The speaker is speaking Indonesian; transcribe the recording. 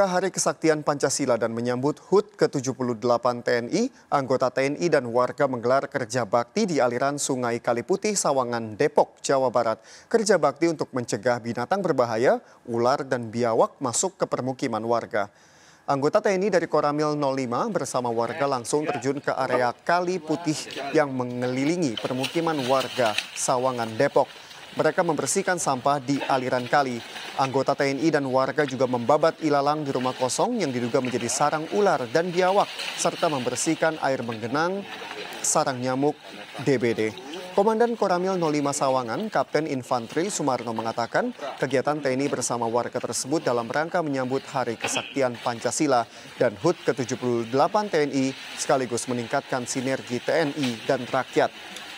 Hari Kesaktian Pancasila dan menyambut HUT ke-78 TNI, anggota TNI dan warga menggelar kerja bakti di aliran Sungai Kaliputih, Sawangan, Depok, Jawa Barat. Kerja bakti untuk mencegah binatang berbahaya, ular dan biawak masuk ke permukiman warga. Anggota TNI dari Koramil 05 bersama warga langsung terjun ke area Kali yang mengelilingi permukiman warga Sawangan Depok mereka membersihkan sampah di aliran kali. Anggota TNI dan warga juga membabat ilalang di rumah kosong yang diduga menjadi sarang ular dan biawak, serta membersihkan air menggenang, sarang nyamuk, DBD. Komandan Koramil 05 Sawangan, Kapten Infantri Sumarno mengatakan kegiatan TNI bersama warga tersebut dalam rangka menyambut Hari Kesaktian Pancasila dan HUT ke-78 TNI sekaligus meningkatkan sinergi TNI dan rakyat.